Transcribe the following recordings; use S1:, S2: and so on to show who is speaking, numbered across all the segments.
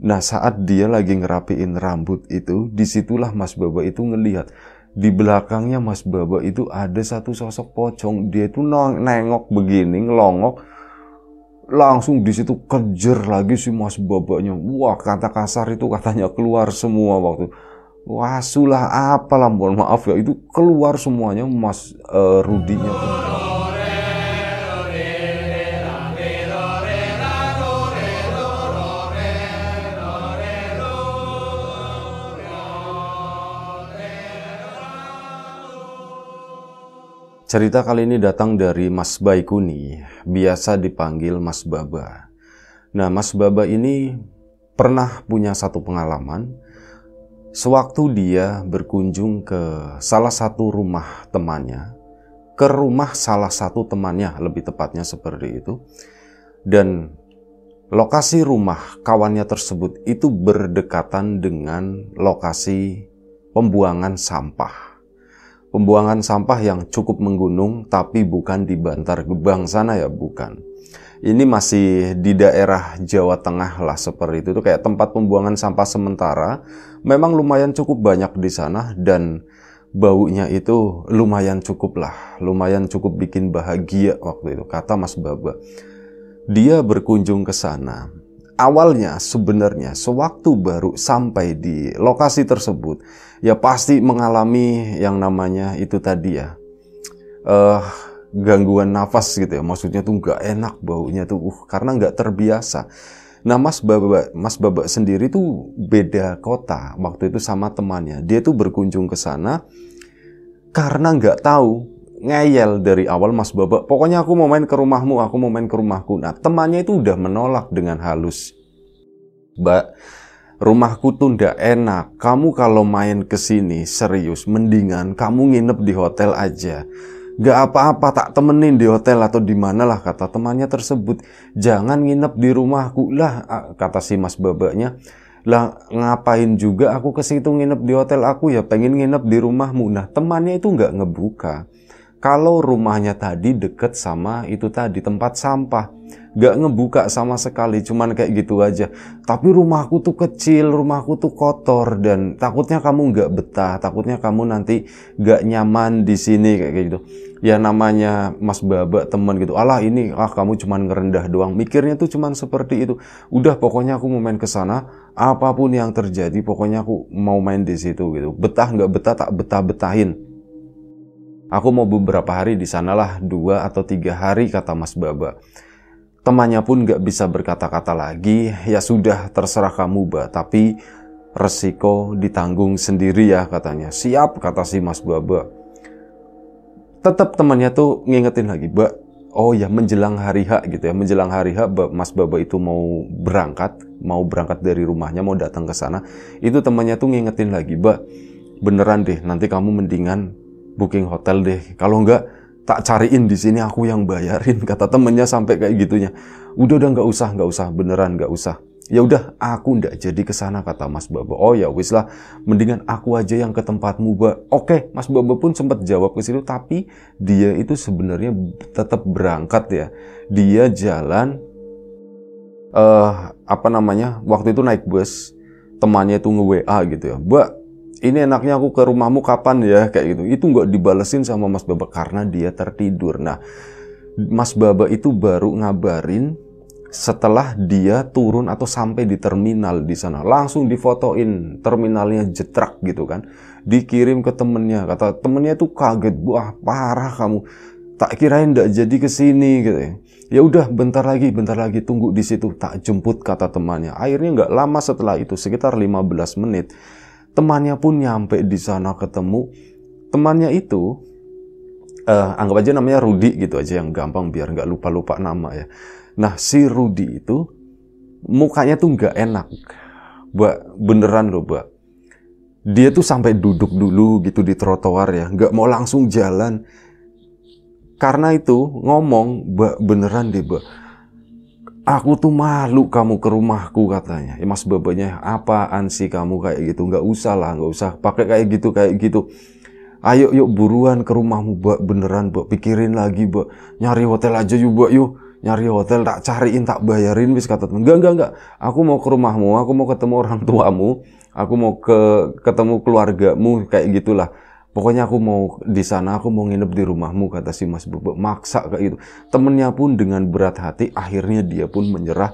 S1: Nah saat dia lagi ngerapiin rambut itu, disitulah Mas Baba itu ngelihat di belakangnya Mas Baba itu ada satu sosok pocong. Dia itu nengok begini, ngelongok. Langsung di situ kejer lagi si Mas Babanya. Wah, kata kasar itu katanya keluar semua waktu. Wah, sulah apalah mohon maaf ya. Itu keluar semuanya Mas uh, Rudinya. Tuh. Cerita kali ini datang dari Mas Baikuni, biasa dipanggil Mas Baba. Nah, Mas Baba ini pernah punya satu pengalaman sewaktu dia berkunjung ke salah satu rumah temannya, ke rumah salah satu temannya, lebih tepatnya seperti itu. Dan lokasi rumah kawannya tersebut itu berdekatan dengan lokasi pembuangan sampah pembuangan sampah yang cukup menggunung, tapi bukan di Bantar Gebang sana ya, bukan. Ini masih di daerah Jawa Tengah lah seperti itu. tuh kayak tempat pembuangan sampah sementara. Memang lumayan cukup banyak di sana dan baunya itu lumayan cukup lah. Lumayan cukup bikin bahagia waktu itu, kata Mas Baba. Dia berkunjung ke sana. Awalnya sebenarnya sewaktu baru sampai di lokasi tersebut, ya pasti mengalami yang namanya itu tadi ya uh, gangguan nafas gitu ya maksudnya tuh nggak enak baunya tuh uh, karena nggak terbiasa nah mas baba mas baba sendiri tuh beda kota waktu itu sama temannya dia tuh berkunjung ke sana karena nggak tahu ngeyel dari awal Mas baba Pokoknya aku mau main ke rumahmu, aku mau main ke rumahku. Nah, temannya itu udah menolak dengan halus. Mbak, rumahku tuh ndak enak. Kamu kalau main ke sini serius, mendingan kamu nginep di hotel aja. Gak apa-apa tak temenin di hotel atau di manalah lah kata temannya tersebut. Jangan nginep di rumahku lah kata si mas babaknya. Lah ngapain juga aku ke situ nginep di hotel aku ya pengen nginep di rumahmu. Nah temannya itu nggak ngebuka kalau rumahnya tadi deket sama itu tadi tempat sampah gak ngebuka sama sekali cuman kayak gitu aja tapi rumahku tuh kecil rumahku tuh kotor dan takutnya kamu gak betah takutnya kamu nanti gak nyaman di sini kayak gitu ya namanya Mas Baba temen gitu Allah ini ah kamu cuman ngerendah doang mikirnya tuh cuman seperti itu udah pokoknya aku mau main ke sana apapun yang terjadi pokoknya aku mau main di situ gitu betah nggak betah tak betah betahin Aku mau beberapa hari di sanalah dua atau tiga hari kata Mas Baba. Temannya pun gak bisa berkata-kata lagi, ya sudah terserah kamu ba, tapi resiko ditanggung sendiri ya katanya. Siap kata si Mas Baba. Tetap temannya tuh ngingetin lagi, ba. oh ya menjelang hari H gitu ya menjelang hari H Mas Baba itu mau berangkat mau berangkat dari rumahnya mau datang ke sana itu temannya tuh ngingetin lagi ba. beneran deh nanti kamu mendingan booking hotel deh. Kalau enggak tak cariin di sini aku yang bayarin kata temennya sampai kayak gitunya. Udah udah nggak usah nggak usah beneran nggak usah. Ya udah aku ndak jadi ke sana kata Mas Baba. Oh ya wis lah mendingan aku aja yang ke tempatmu, Ba. Oke, Mas Baba pun sempat jawab ke situ tapi dia itu sebenarnya tetap berangkat ya. Dia jalan eh uh, apa namanya? Waktu itu naik bus temannya itu nge-WA gitu ya. Mbak, ini enaknya aku ke rumahmu kapan ya kayak gitu itu nggak dibalesin sama Mas Baba karena dia tertidur nah Mas Baba itu baru ngabarin setelah dia turun atau sampai di terminal di sana langsung difotoin terminalnya jetrak gitu kan dikirim ke temennya kata temennya tuh kaget wah parah kamu tak kirain ndak jadi ke sini gitu ya ya udah bentar lagi bentar lagi tunggu di situ tak jemput kata temannya akhirnya nggak lama setelah itu sekitar 15 menit temannya pun nyampe di sana ketemu temannya itu uh, anggap aja namanya Rudi gitu aja yang gampang biar nggak lupa lupa nama ya nah si Rudi itu mukanya tuh nggak enak buat beneran loh buat dia tuh sampai duduk dulu gitu di trotoar ya nggak mau langsung jalan karena itu ngomong mbak beneran deh mbak Aku tuh malu kamu ke rumahku katanya. Ya mas babanya apa ansi kamu kayak gitu? Gak usah lah, gak usah pakai kayak gitu kayak gitu. Ayo yuk buruan ke rumahmu buat beneran buat pikirin lagi buat nyari hotel aja yuk buat yuk nyari hotel tak cariin tak bayarin wis kata enggak enggak enggak aku mau ke rumahmu aku mau ketemu orang tuamu aku mau ke ketemu keluargamu kayak gitulah Pokoknya aku mau di sana, aku mau nginep di rumahmu, kata si Mas Bebe. Maksa kayak gitu. Temennya pun dengan berat hati, akhirnya dia pun menyerah.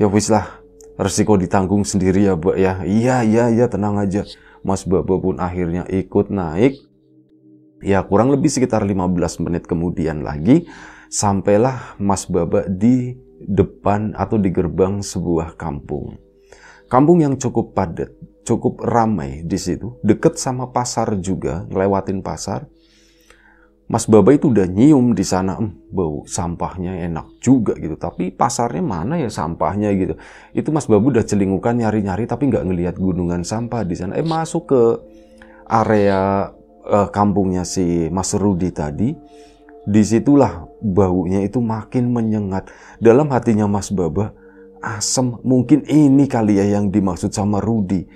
S1: Ya wis lah, resiko ditanggung sendiri ya, Mbak ya. Iya, iya, iya, tenang aja. Mas Bebe pun akhirnya ikut naik. Ya kurang lebih sekitar 15 menit kemudian lagi, sampailah Mas Baba di depan atau di gerbang sebuah kampung. Kampung yang cukup padat, cukup ramai di situ, deket sama pasar juga, ngelewatin pasar. Mas Baba itu udah nyium di sana, hmm, bau sampahnya enak juga gitu. Tapi pasarnya mana ya sampahnya gitu. Itu Mas Baba udah celingukan nyari-nyari tapi nggak ngelihat gunungan sampah di sana. Eh masuk ke area eh, kampungnya si Mas Rudi tadi. Disitulah baunya itu makin menyengat. Dalam hatinya Mas Baba, asem. Mungkin ini kali ya yang dimaksud sama Rudi.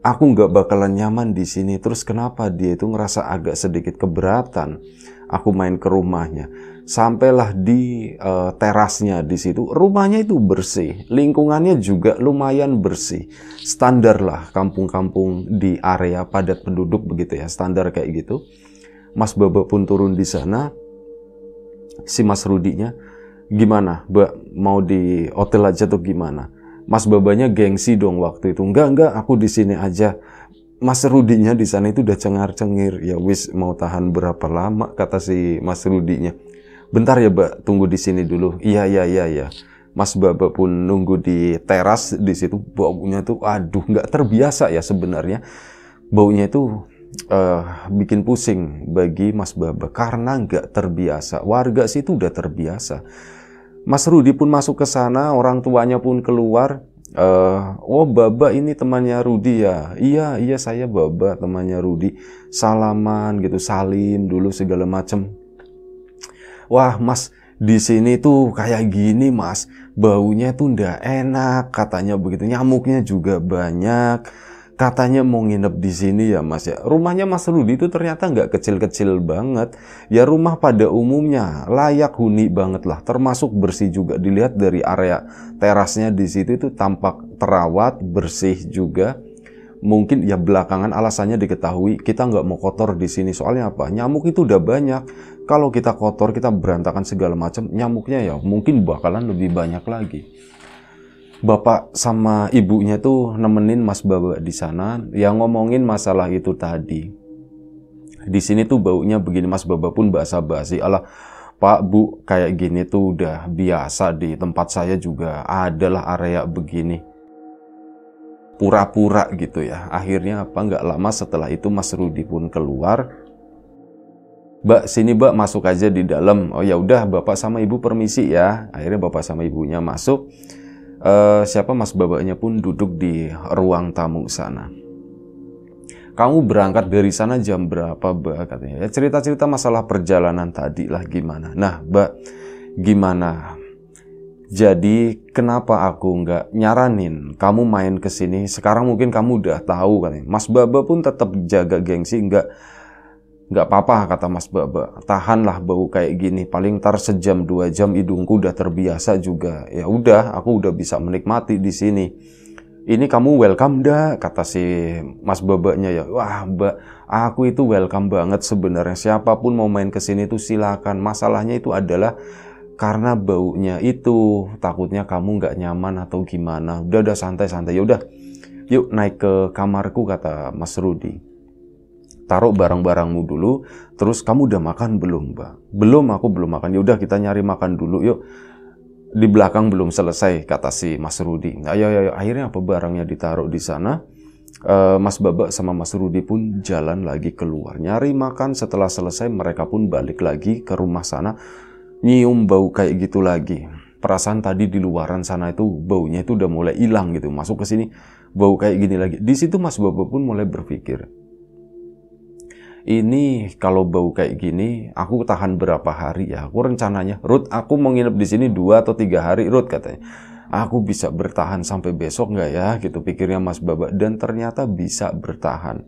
S1: Aku nggak bakalan nyaman di sini. Terus kenapa dia itu ngerasa agak sedikit keberatan? Aku main ke rumahnya. Sampailah di uh, terasnya di situ. Rumahnya itu bersih, lingkungannya juga lumayan bersih. Standar lah kampung-kampung di area padat penduduk begitu ya, standar kayak gitu. Mas Baba pun turun di sana. Si Mas Rudinya, gimana? mbak mau di hotel aja tuh gimana? Mas Babanya gengsi dong waktu itu. Enggak, enggak, aku di sini aja. Mas Rudinya di sana itu udah cengar-cengir. Ya wis mau tahan berapa lama kata si Mas Rudinya. Bentar ya, Mbak, tunggu di sini dulu. Iya, iya, iya, iya. Mas Baba pun nunggu di teras di situ baunya tuh aduh nggak terbiasa ya sebenarnya baunya itu uh, bikin pusing bagi Mas Baba karena nggak terbiasa warga situ udah terbiasa Mas Rudi pun masuk ke sana, orang tuanya pun keluar. Uh, oh Baba ini temannya Rudi ya. Iya iya saya Baba temannya Rudi. Salaman gitu, salim dulu segala macem. Wah Mas di sini tuh kayak gini Mas, baunya tuh ndak enak katanya begitu. Nyamuknya juga banyak katanya mau nginep di sini ya mas ya. Rumahnya Mas Rudi itu ternyata nggak kecil-kecil banget. Ya rumah pada umumnya layak huni banget lah. Termasuk bersih juga. Dilihat dari area terasnya di situ itu tampak terawat, bersih juga. Mungkin ya belakangan alasannya diketahui kita nggak mau kotor di sini. Soalnya apa? Nyamuk itu udah banyak. Kalau kita kotor, kita berantakan segala macam. Nyamuknya ya mungkin bakalan lebih banyak lagi bapak sama ibunya tuh nemenin Mas Baba di sana yang ngomongin masalah itu tadi. Di sini tuh baunya begini Mas Baba pun bahasa basi Allah Pak Bu kayak gini tuh udah biasa di tempat saya juga adalah area begini. Pura-pura gitu ya. Akhirnya apa nggak lama setelah itu Mas Rudi pun keluar Mbak, sini Mbak masuk aja di dalam. Oh ya udah, Bapak sama Ibu permisi ya. Akhirnya Bapak sama Ibunya masuk uh, siapa mas babaknya pun duduk di ruang tamu sana kamu berangkat dari sana jam berapa mbak katanya ya cerita-cerita masalah perjalanan tadi lah gimana nah mbak gimana jadi kenapa aku nggak nyaranin kamu main kesini? sekarang mungkin kamu udah tahu kan mas baba pun tetap jaga gengsi nggak Nggak apa-apa, kata Mas Baba. Tahanlah bau kayak gini. Paling tar sejam dua jam hidungku udah terbiasa juga. Ya udah, aku udah bisa menikmati di sini. Ini kamu welcome dah, kata si Mas Babanya ya. Wah, Mbak, aku itu welcome banget sebenarnya. Siapapun mau main ke sini tuh silakan. Masalahnya itu adalah karena baunya itu takutnya kamu nggak nyaman atau gimana. Udah udah santai-santai. Ya udah. Yuk naik ke kamarku kata Mas Rudi taruh barang-barangmu dulu terus kamu udah makan belum mbak belum aku belum makan Yaudah kita nyari makan dulu yuk di belakang belum selesai kata si Mas Rudi ayo nah, ya, ayo, ya, ya. ayo. akhirnya apa barangnya ditaruh di sana eh, Mas Babak sama Mas Rudi pun jalan lagi keluar nyari makan setelah selesai mereka pun balik lagi ke rumah sana nyium bau kayak gitu lagi perasaan tadi di luaran sana itu baunya itu udah mulai hilang gitu masuk ke sini bau kayak gini lagi di situ Mas Babak pun mulai berpikir ini kalau bau kayak gini, aku tahan berapa hari ya? Aku rencananya, Ruth, aku menginap di sini dua atau tiga hari, Ruth katanya. Aku bisa bertahan sampai besok nggak ya? Gitu pikirnya Mas Baba. Dan ternyata bisa bertahan.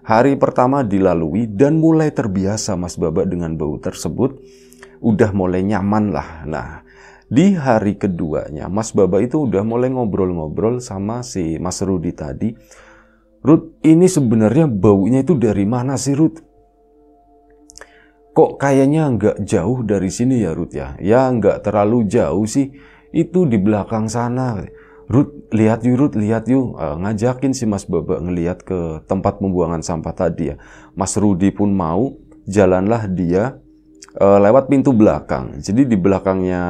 S1: Hari pertama dilalui dan mulai terbiasa Mas Baba dengan bau tersebut. Udah mulai nyaman lah. Nah, di hari keduanya Mas Baba itu udah mulai ngobrol-ngobrol sama si Mas Rudi tadi Ruth, ini sebenarnya baunya itu dari mana sih Ruth? Kok kayaknya nggak jauh dari sini ya Ruth ya? Ya nggak terlalu jauh sih, itu di belakang sana. Ruth, lihat yuk Ruth, lihat yuk. Uh, ngajakin si Mas Baba ngelihat ke tempat pembuangan sampah tadi ya. Mas Rudi pun mau, jalanlah dia uh, lewat pintu belakang. Jadi di belakangnya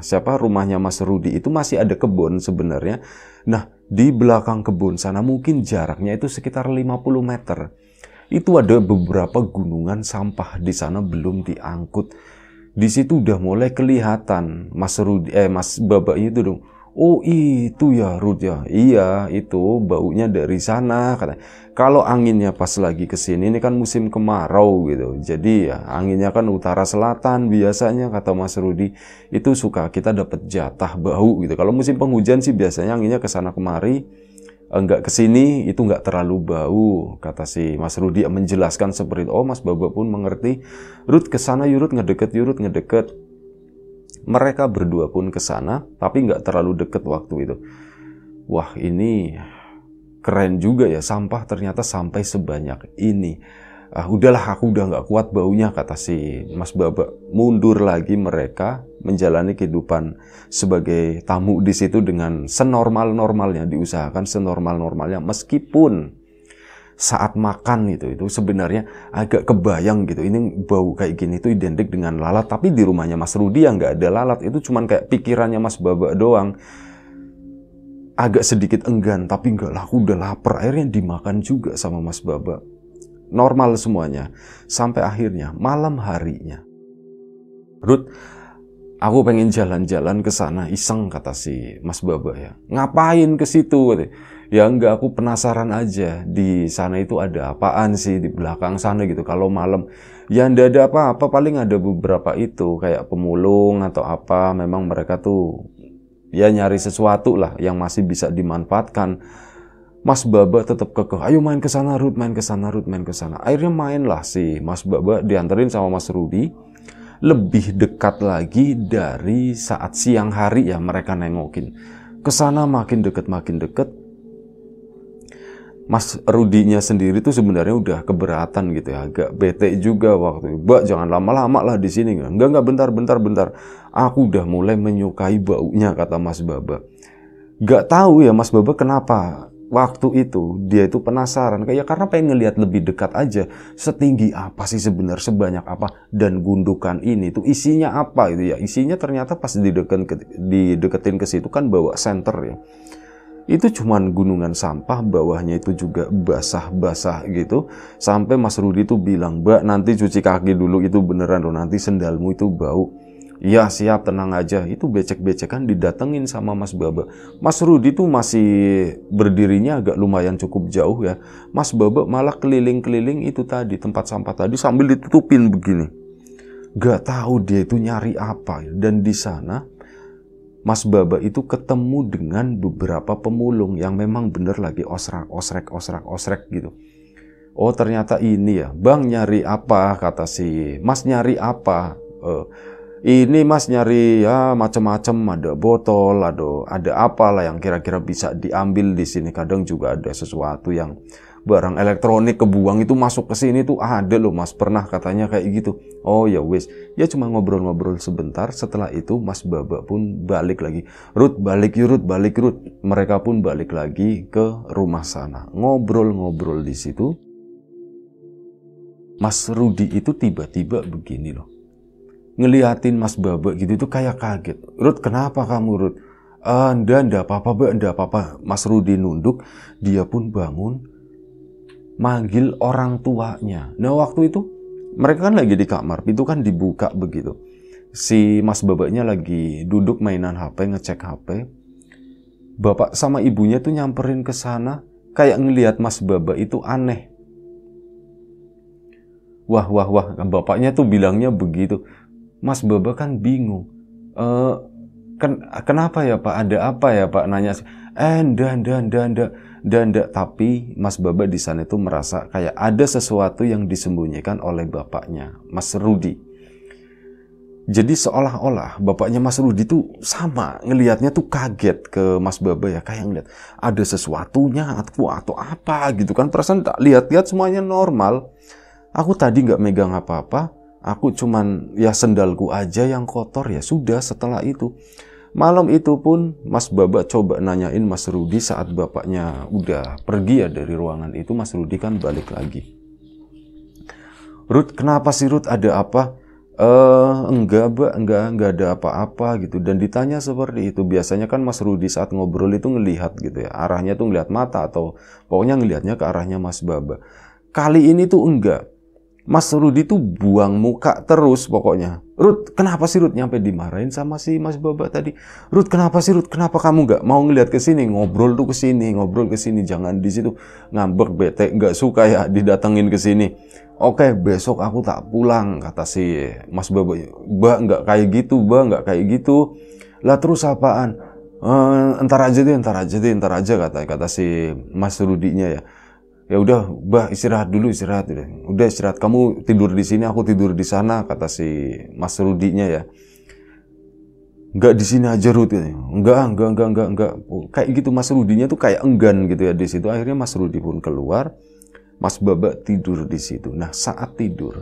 S1: siapa rumahnya Mas Rudi itu masih ada kebun sebenarnya. Nah, di belakang kebun sana mungkin jaraknya itu sekitar 50 meter. Itu ada beberapa gunungan sampah di sana belum diangkut. Di situ udah mulai kelihatan Mas Rudi eh Mas Babak itu dong Oh itu ya Ruth ya. Iya itu baunya dari sana kata. Kalau anginnya pas lagi ke sini ini kan musim kemarau gitu. Jadi ya anginnya kan utara selatan biasanya kata Mas Rudi itu suka kita dapat jatah bau gitu. Kalau musim penghujan sih biasanya anginnya ke sana kemari enggak eh, ke sini itu enggak terlalu bau kata si Mas Rudi menjelaskan seperti itu. Oh Mas Baba pun mengerti. Rut ke sana yurut ngedeket yurut ngedeket mereka berdua pun ke sana, tapi nggak terlalu deket waktu itu. Wah ini keren juga ya, sampah ternyata sampai sebanyak ini. Ah, udahlah aku udah nggak kuat baunya kata si Mas Baba. Mundur lagi mereka menjalani kehidupan sebagai tamu di situ dengan senormal-normalnya diusahakan senormal-normalnya meskipun saat makan itu itu sebenarnya agak kebayang gitu ini bau kayak gini itu identik dengan lalat tapi di rumahnya Mas Rudi yang nggak ada lalat itu cuman kayak pikirannya Mas Baba doang agak sedikit enggan tapi nggak lah udah lapar akhirnya dimakan juga sama Mas Baba normal semuanya sampai akhirnya malam harinya Ruth Aku pengen jalan-jalan ke sana, iseng kata si Mas Baba ya. Ngapain ke situ? Ya enggak, aku penasaran aja. Di sana itu ada apaan sih di belakang sana gitu kalau malam. Ya enggak ada apa-apa, paling ada beberapa itu kayak pemulung atau apa. Memang mereka tuh ya nyari sesuatu lah yang masih bisa dimanfaatkan. Mas Baba tetap kekeh, ayo main ke sana Ruth main ke sana Ruth main ke sana. Akhirnya lah si Mas Baba dianterin sama Mas Rudi lebih dekat lagi dari saat siang hari ya mereka nengokin. Kesana makin deket makin deket. Mas Rudinya sendiri tuh sebenarnya udah keberatan gitu ya, agak bete juga waktu itu. Mbak jangan lama-lama lah di sini. Enggak enggak bentar bentar bentar. Aku udah mulai menyukai baunya kata Mas Baba. Gak tahu ya Mas Baba kenapa waktu itu dia itu penasaran kayak ya karena pengen ngelihat lebih dekat aja setinggi apa sih sebenarnya sebanyak apa dan gundukan ini tuh isinya apa itu ya isinya ternyata pas dideketin dideketin ke situ kan bawa senter ya itu cuman gunungan sampah bawahnya itu juga basah-basah gitu sampai Mas Rudi tuh bilang Mbak nanti cuci kaki dulu itu beneran loh nanti sendalmu itu bau Ya siap tenang aja itu becek-becekan didatengin sama Mas Baba. Mas Rudi tuh masih berdirinya agak lumayan cukup jauh ya. Mas Baba malah keliling-keliling itu tadi tempat sampah tadi sambil ditutupin begini. Gak tahu dia itu nyari apa ya. dan di sana Mas Baba itu ketemu dengan beberapa pemulung yang memang bener lagi osrak osrek osrak osrek gitu. Oh ternyata ini ya, Bang nyari apa kata si Mas nyari apa. Uh, ini mas nyari ya macam-macam ada botol ada ada apalah yang kira-kira bisa diambil di sini kadang juga ada sesuatu yang barang elektronik kebuang itu masuk ke sini tuh ada loh mas pernah katanya kayak gitu oh ya wes, ya cuma ngobrol-ngobrol sebentar setelah itu mas baba pun balik lagi rut balik yurut balik rut mereka pun balik lagi ke rumah sana ngobrol-ngobrol di situ Mas Rudi itu tiba-tiba begini loh ngeliatin Mas Baba gitu itu kayak kaget. Rut kenapa kamu Rut? Anda ah, ndak apa-apa, Mbak, ndak apa-apa. Mas Rudi nunduk, dia pun bangun manggil orang tuanya. Nah, waktu itu mereka kan lagi di kamar, pintu kan dibuka begitu. Si Mas Babaknya lagi duduk mainan HP, ngecek HP. Bapak sama ibunya tuh nyamperin ke sana, kayak ngelihat Mas Babak itu aneh. Wah, wah, wah, bapaknya tuh bilangnya begitu Mas Baba kan bingung. E, ken, kenapa ya Pak? Ada apa ya Pak? Nanya. Eh, dan dan dan dan dan Tapi Mas Baba di sana itu merasa kayak ada sesuatu yang disembunyikan oleh bapaknya, Mas Rudi. Jadi seolah-olah bapaknya Mas Rudi tuh sama ngelihatnya tuh kaget ke Mas Baba ya kayak ngeliat ada sesuatunya atau atau apa gitu kan perasaan tak lihat-lihat semuanya normal. Aku tadi nggak megang apa-apa, Aku cuman ya sendalku aja yang kotor ya sudah setelah itu. Malam itu pun Mas Baba coba nanyain Mas Rudi saat bapaknya udah pergi ya dari ruangan itu Mas Rudi kan balik lagi. Rut kenapa sih Rut ada apa? Eh enggak Mbak, enggak enggak ada apa-apa gitu dan ditanya seperti itu. Biasanya kan Mas Rudi saat ngobrol itu ngelihat gitu ya. Arahnya tuh ngelihat mata atau pokoknya ngelihatnya ke arahnya Mas Baba. Kali ini tuh enggak. Mas Rudi tuh buang muka terus pokoknya. Rut, kenapa sih Rut nyampe dimarahin sama si Mas Babak tadi? Rut, kenapa sih Rut? Kenapa kamu nggak mau ngeliat ke sini, ngobrol tuh ke sini, ngobrol ke sini, jangan di situ ngambek bete, nggak suka ya didatengin ke sini. Oke, besok aku tak pulang kata si Mas Babak. Mbak nggak kayak gitu, Mbak nggak kayak gitu. Lah terus apaan? Entar eh, aja deh, entar aja deh, entar aja kata kata si Mas Rudinya ya ya udah bah istirahat dulu istirahat udah udah istirahat kamu tidur di sini aku tidur di sana kata si Mas Rudinya ya nggak di sini aja rutin gitu. nggak nggak nggak nggak kayak gitu Mas Rudinya tuh kayak enggan gitu ya di situ akhirnya Mas Rudi pun keluar Mas Baba tidur di situ nah saat tidur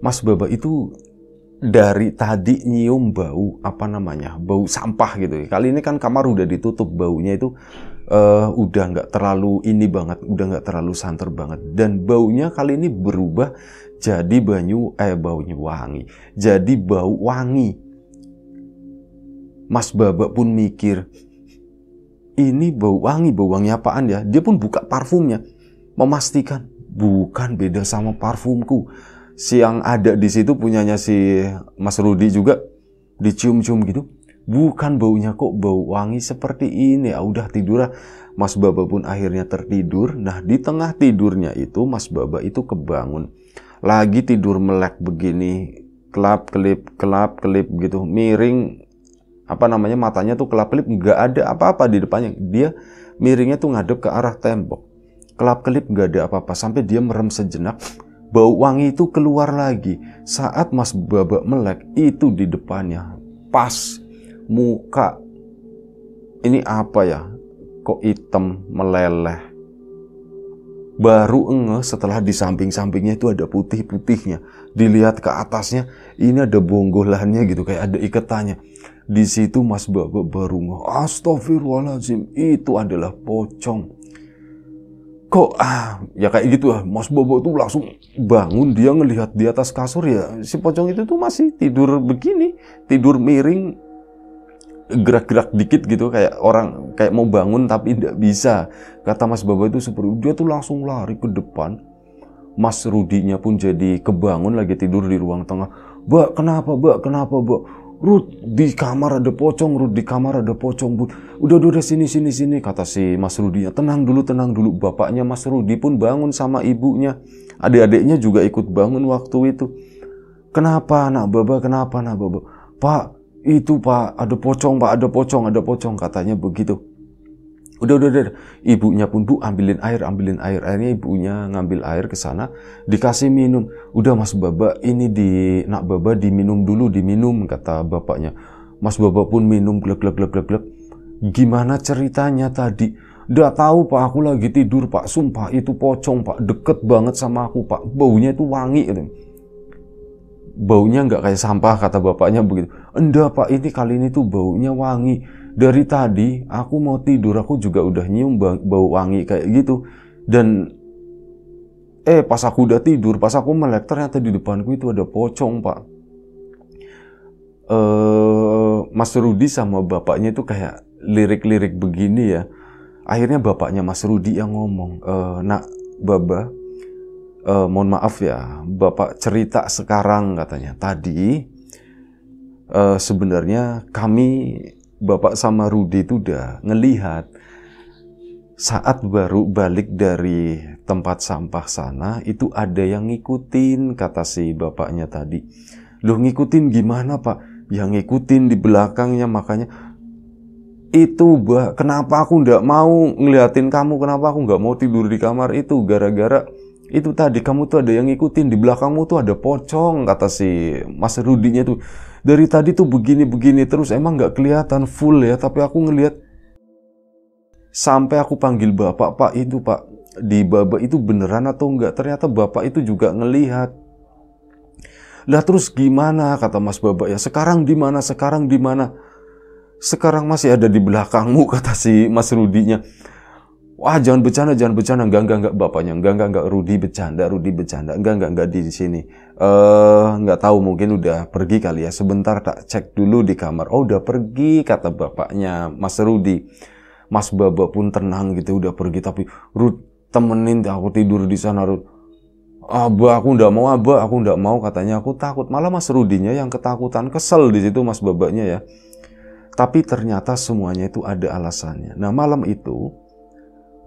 S1: Mas Baba itu dari tadi nyium bau apa namanya bau sampah gitu ya. kali ini kan kamar udah ditutup baunya itu uh, udah nggak terlalu ini banget, udah nggak terlalu santer banget. Dan baunya kali ini berubah jadi banyu eh baunya wangi, jadi bau wangi. Mas Baba pun mikir, ini bau wangi, bau wangi apaan ya? Dia pun buka parfumnya, memastikan bukan beda sama parfumku. Si yang ada di situ punyanya si Mas Rudi juga dicium-cium gitu Bukan baunya kok bau wangi seperti ini. Ah, udah tidur lah Mas Baba pun akhirnya tertidur. Nah, di tengah tidurnya itu Mas Baba itu kebangun. Lagi tidur melek begini, kelap kelip kelap kelip gitu, miring apa namanya matanya tuh kelap kelip nggak ada apa-apa di depannya. Dia miringnya tuh ngadep ke arah tembok. Kelap kelip nggak ada apa-apa sampai dia merem sejenak. Bau wangi itu keluar lagi saat Mas Baba melek itu di depannya. Pas muka ini apa ya kok hitam meleleh baru enge setelah di samping-sampingnya itu ada putih-putihnya dilihat ke atasnya ini ada bonggolannya gitu kayak ada iketannya di situ Mas Baba baru ngeh astagfirullahalazim itu adalah pocong kok ah ya kayak gitu ah Mas Bobo tuh langsung bangun dia ngelihat di atas kasur ya si pocong itu tuh masih tidur begini tidur miring gerak-gerak dikit gitu kayak orang kayak mau bangun tapi tidak bisa kata Mas Baba itu seperti dia tuh langsung lari ke depan Mas Rudinya pun jadi kebangun lagi tidur di ruang tengah Mbak kenapa Mbak kenapa Mbak Rud di kamar ada pocong, Rud di kamar ada pocong, Bud. Udah, udah, udah sini sini sini kata si Mas Rudinya. Tenang dulu, tenang dulu. Bapaknya Mas Rudi pun bangun sama ibunya. Adik-adiknya juga ikut bangun waktu itu. Kenapa anak Baba? Kenapa anak Baba? Pak, itu pak ada pocong pak ada pocong ada pocong katanya begitu udah udah udah ibunya pun bu ambilin air ambilin air akhirnya ibunya ngambil air ke sana dikasih minum udah mas baba ini di nak baba diminum dulu diminum kata bapaknya mas baba pun minum glek glek glek glek glek gimana ceritanya tadi udah tahu pak aku lagi tidur pak sumpah itu pocong pak deket banget sama aku pak baunya itu wangi gitu baunya nggak kayak sampah kata bapaknya begitu. Enggak pak ini kali ini tuh baunya wangi. Dari tadi aku mau tidur aku juga udah nyium bau wangi kayak gitu. Dan eh pas aku udah tidur pas aku melek ternyata di depanku itu ada pocong pak. Eh Mas Rudi sama bapaknya itu kayak lirik-lirik begini ya. Akhirnya bapaknya Mas Rudi yang ngomong, e, nak baba e, mohon maaf ya, Bapak cerita sekarang katanya. Tadi e, sebenarnya kami Bapak sama Rudi itu udah ngelihat saat baru balik dari tempat sampah sana itu ada yang ngikutin kata si bapaknya tadi. Loh ngikutin gimana pak? Yang ngikutin di belakangnya makanya itu bah kenapa aku ndak mau ngeliatin kamu kenapa aku nggak mau tidur di kamar itu gara-gara itu tadi kamu tuh ada yang ngikutin di belakangmu tuh ada pocong kata si Mas Rudinya tuh dari tadi tuh begini-begini terus emang nggak kelihatan full ya tapi aku ngelihat sampai aku panggil bapak pak itu pak di babak itu beneran atau enggak ternyata bapak itu juga ngelihat lah terus gimana kata Mas Babak ya sekarang di mana sekarang di mana sekarang masih ada di belakangmu kata si Mas Rudinya Wah, jangan bercanda, jangan bercanda. Enggak, enggak, enggak bapaknya. Enggak, enggak, enggak Rudi bercanda, Rudi bercanda. Enggak, enggak, enggak di sini. Eh, uh, enggak tahu mungkin udah pergi kali ya. Sebentar tak cek dulu di kamar. Oh, udah pergi kata bapaknya Mas Rudi. Mas Baba pun tenang gitu udah pergi tapi Rud temenin aku tidur di sana Rud. Abah aku ndak mau abah aku ndak mau katanya aku takut malah Mas Rudinya yang ketakutan kesel di situ Mas Babaknya ya tapi ternyata semuanya itu ada alasannya nah malam itu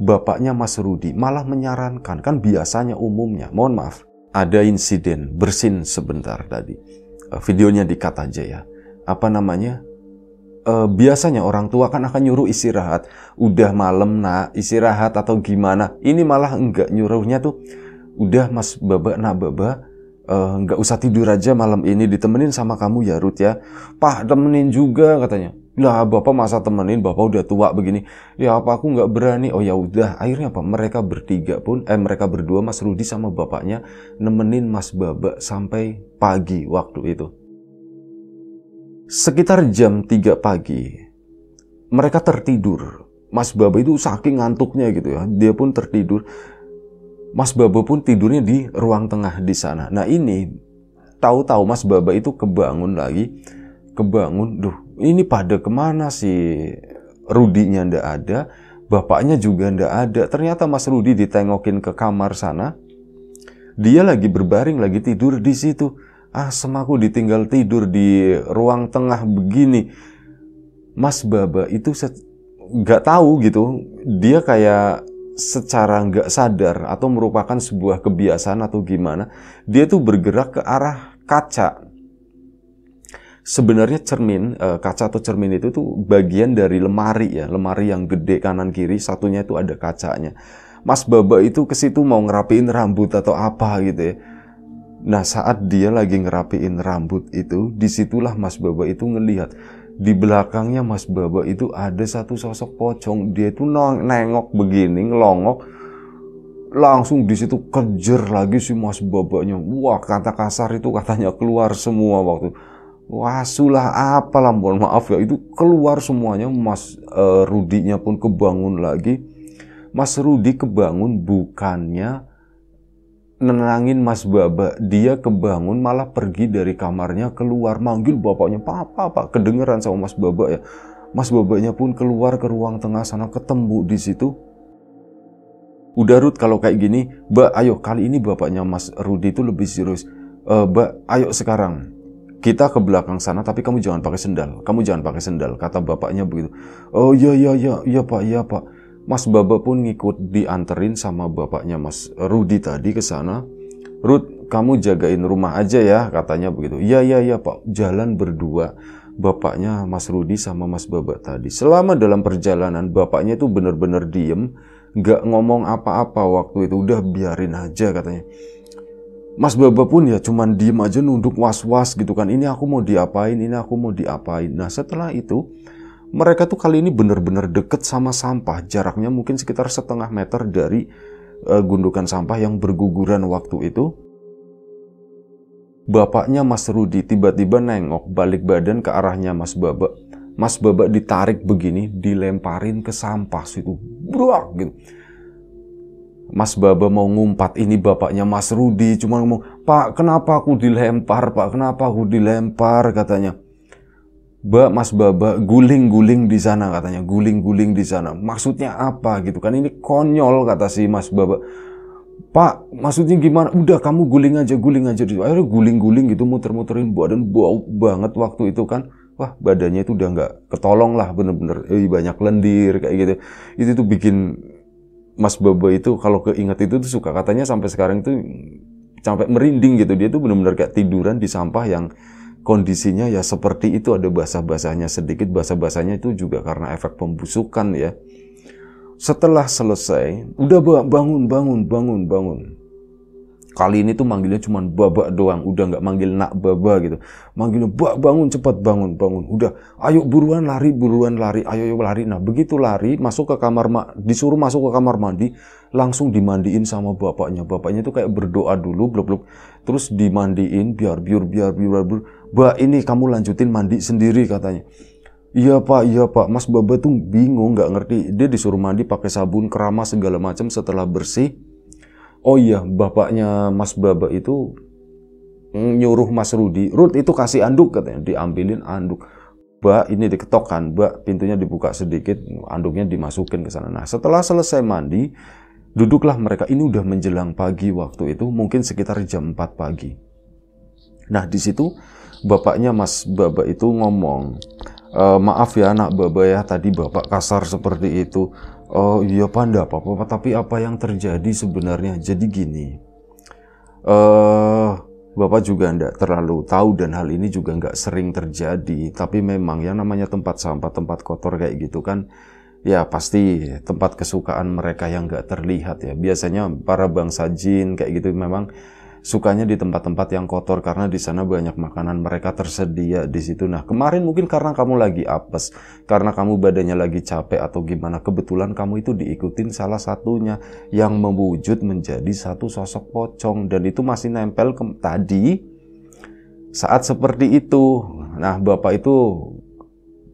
S1: bapaknya Mas Rudi malah menyarankan kan biasanya umumnya mohon maaf ada insiden bersin sebentar tadi eh, videonya di aja ya apa namanya e, biasanya orang tua kan akan nyuruh istirahat udah malam nak istirahat atau gimana ini malah enggak nyuruhnya tuh udah mas baba nak baba eh, nggak uh, usah tidur aja malam ini ditemenin sama kamu ya Ruth ya pah temenin juga katanya lah bapak masa temenin bapak udah tua begini ya apa aku nggak berani oh ya udah akhirnya apa mereka bertiga pun eh mereka berdua Mas Rudi sama bapaknya nemenin Mas Baba sampai pagi waktu itu sekitar jam 3 pagi mereka tertidur Mas Baba itu saking ngantuknya gitu ya dia pun tertidur Mas Baba pun tidurnya di ruang tengah di sana nah ini tahu-tahu Mas Baba itu kebangun lagi kebangun duh ini pada kemana sih Rudinya ndak ada bapaknya juga ndak ada ternyata Mas Rudi ditengokin ke kamar sana dia lagi berbaring lagi tidur di situ ah semaku ditinggal tidur di ruang tengah begini Mas Baba itu nggak tahu gitu dia kayak secara nggak sadar atau merupakan sebuah kebiasaan atau gimana dia tuh bergerak ke arah kaca sebenarnya cermin eh, kaca atau cermin itu tuh bagian dari lemari ya lemari yang gede kanan kiri satunya itu ada kacanya Mas Baba itu ke situ mau ngerapiin rambut atau apa gitu ya Nah saat dia lagi ngerapiin rambut itu disitulah Mas Baba itu ngelihat di belakangnya Mas Baba itu ada satu sosok pocong dia itu nengok begini ngelongok langsung di situ kejer lagi si Mas Babanya. Wah, kata kasar itu katanya keluar semua waktu wasulah apalah mohon maaf ya itu keluar semuanya Mas rudi eh, Rudinya pun kebangun lagi Mas Rudi kebangun bukannya nenangin Mas Baba dia kebangun malah pergi dari kamarnya keluar manggil bapaknya papa apa kedengeran sama Mas Baba ya Mas Babanya pun keluar ke ruang tengah sana ketemu di situ udah Rud kalau kayak gini Mbak ayo kali ini bapaknya Mas Rudi itu lebih serius e, ayo sekarang kita ke belakang sana tapi kamu jangan pakai sendal kamu jangan pakai sendal kata bapaknya begitu oh iya iya iya iya pak iya pak Mas Baba pun ngikut dianterin sama bapaknya Mas Rudi tadi ke sana Rud kamu jagain rumah aja ya katanya begitu iya iya iya pak jalan berdua bapaknya Mas Rudi sama Mas Baba tadi selama dalam perjalanan bapaknya itu benar-benar diem nggak ngomong apa-apa waktu itu udah biarin aja katanya Mas Baba pun ya cuman diem aja nunduk was-was gitu kan. Ini aku mau diapain, ini aku mau diapain. Nah setelah itu mereka tuh kali ini bener-bener deket sama sampah. Jaraknya mungkin sekitar setengah meter dari uh, gundukan sampah yang berguguran waktu itu. Bapaknya Mas Rudi tiba-tiba nengok balik badan ke arahnya Mas Baba. Mas Baba ditarik begini, dilemparin ke sampah situ. Bruak gitu Mas Baba mau ngumpat ini bapaknya Mas Rudi cuma ngomong Pak kenapa aku dilempar Pak kenapa aku dilempar katanya Mbak Mas Baba guling-guling di sana katanya guling-guling di sana maksudnya apa gitu kan ini konyol kata si Mas Baba Pak, maksudnya gimana? Udah kamu guling aja, guling aja. Akhirnya guling-guling gitu muter-muterin badan bau banget waktu itu kan. Wah badannya itu udah nggak ketolong lah bener-bener. Eh, banyak lendir kayak gitu. Itu tuh bikin Mas Bobo itu kalau keinget itu tuh suka katanya sampai sekarang itu sampai merinding gitu dia tuh benar-benar kayak tiduran di sampah yang kondisinya ya seperti itu ada basah-basahnya sedikit basah-basahnya itu juga karena efek pembusukan ya setelah selesai udah bangun bangun bangun bangun kali ini tuh manggilnya cuma baba doang udah nggak manggil nak baba gitu manggilnya bak bangun cepat bangun bangun udah ayo buruan lari buruan lari ayo ayo lari nah begitu lari masuk ke kamar ma disuruh masuk ke kamar mandi langsung dimandiin sama bapaknya bapaknya tuh kayak berdoa dulu blub blub terus dimandiin biar biar biar biar biar ba ini kamu lanjutin mandi sendiri katanya Iya pak, iya pak. Mas Baba tuh bingung, nggak ngerti. Dia disuruh mandi pakai sabun, keramas segala macam. Setelah bersih, oh iya bapaknya Mas Baba itu mm, nyuruh Mas Rudi, Rud itu kasih anduk katanya, diambilin anduk. Mbak ini diketokkan, Mbak pintunya dibuka sedikit, anduknya dimasukin ke sana. Nah setelah selesai mandi, duduklah mereka. Ini udah menjelang pagi waktu itu, mungkin sekitar jam 4 pagi. Nah di situ bapaknya Mas Baba itu ngomong, e, maaf ya anak Baba ya tadi bapak kasar seperti itu oh iya panda apa apa tapi apa yang terjadi sebenarnya jadi gini uh, Bapak juga tidak terlalu tahu dan hal ini juga nggak sering terjadi. Tapi memang yang namanya tempat sampah, tempat kotor kayak gitu kan, ya pasti tempat kesukaan mereka yang nggak terlihat ya. Biasanya para bangsa jin kayak gitu memang sukanya di tempat-tempat yang kotor karena di sana banyak makanan mereka tersedia di situ. Nah, kemarin mungkin karena kamu lagi apes, karena kamu badannya lagi capek atau gimana, kebetulan kamu itu diikutin salah satunya yang mewujud menjadi satu sosok pocong dan itu masih nempel ke tadi saat seperti itu. Nah, Bapak itu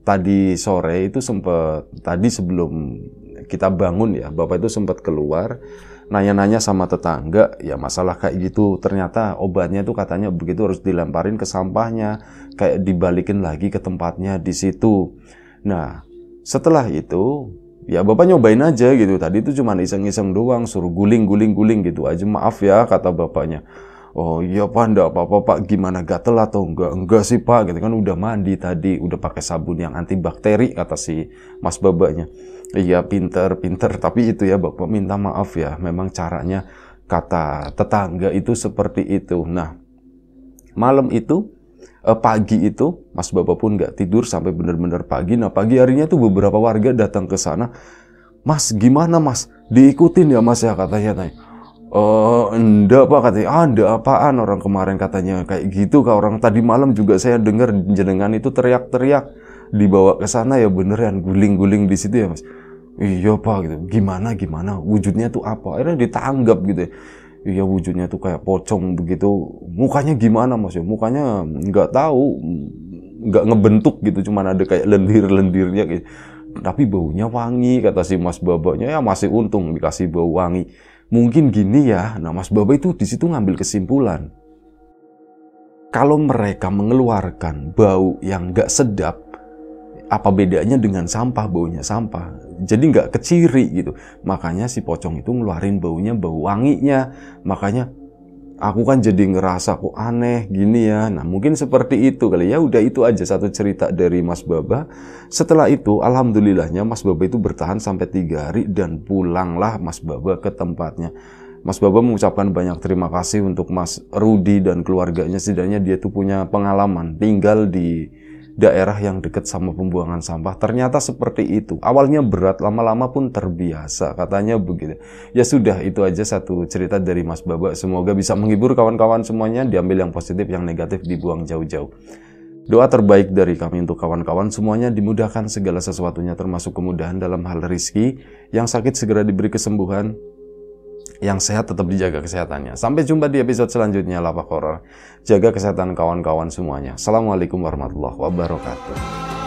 S1: tadi sore itu sempat tadi sebelum kita bangun ya, Bapak itu sempat keluar nanya-nanya sama tetangga, ya masalah kayak gitu. Ternyata obatnya itu katanya begitu harus dilemparin ke sampahnya, kayak dibalikin lagi ke tempatnya di situ. Nah, setelah itu ya bapak nyobain aja gitu tadi itu cuma iseng-iseng doang suruh guling guling guling gitu aja maaf ya kata bapaknya oh iya pak enggak apa-apa pak gimana gatel atau enggak enggak sih pak gitu kan udah mandi tadi udah pakai sabun yang antibakteri kata si mas babaknya Iya pinter, pinter. Tapi itu ya Bapak minta maaf ya. Memang caranya kata tetangga itu seperti itu. Nah, malam itu, eh, pagi itu, Mas Bapak pun nggak tidur sampai benar-benar pagi. Nah, pagi harinya tuh beberapa warga datang ke sana. Mas, gimana Mas? Diikutin ya Mas ya katanya. Tanya. Oh, eh, enggak pak katanya. Ah, apaan orang kemarin katanya kayak gitu. Kak orang tadi malam juga saya dengar jenengan itu teriak-teriak dibawa ke sana ya beneran guling-guling di situ ya mas iya pak gitu gimana gimana wujudnya tuh apa akhirnya ditanggap gitu ya. iya wujudnya tuh kayak pocong begitu mukanya gimana mas ya mukanya nggak tahu nggak ngebentuk gitu cuman ada kayak lendir-lendirnya gitu tapi baunya wangi kata si mas babanya ya masih untung dikasih bau wangi mungkin gini ya nah mas baba itu di situ ngambil kesimpulan kalau mereka mengeluarkan bau yang nggak sedap apa bedanya dengan sampah baunya sampah jadi nggak keciri gitu makanya si pocong itu ngeluarin baunya bau wanginya makanya aku kan jadi ngerasa kok aneh gini ya nah mungkin seperti itu kali ya udah itu aja satu cerita dari Mas Baba setelah itu alhamdulillahnya Mas Baba itu bertahan sampai tiga hari dan pulanglah Mas Baba ke tempatnya Mas Baba mengucapkan banyak terima kasih untuk Mas Rudi dan keluarganya setidaknya dia tuh punya pengalaman tinggal di daerah yang dekat sama pembuangan sampah. Ternyata seperti itu. Awalnya berat, lama-lama pun terbiasa. Katanya begitu. Ya sudah, itu aja satu cerita dari Mas Baba. Semoga bisa menghibur kawan-kawan semuanya. Diambil yang positif, yang negatif dibuang jauh-jauh. Doa terbaik dari kami untuk kawan-kawan semuanya dimudahkan segala sesuatunya termasuk kemudahan dalam hal rizki, yang sakit segera diberi kesembuhan, yang sehat tetap dijaga kesehatannya. Sampai jumpa di episode selanjutnya Lapak Horor. Jaga kesehatan kawan-kawan semuanya. Assalamualaikum warahmatullahi wabarakatuh.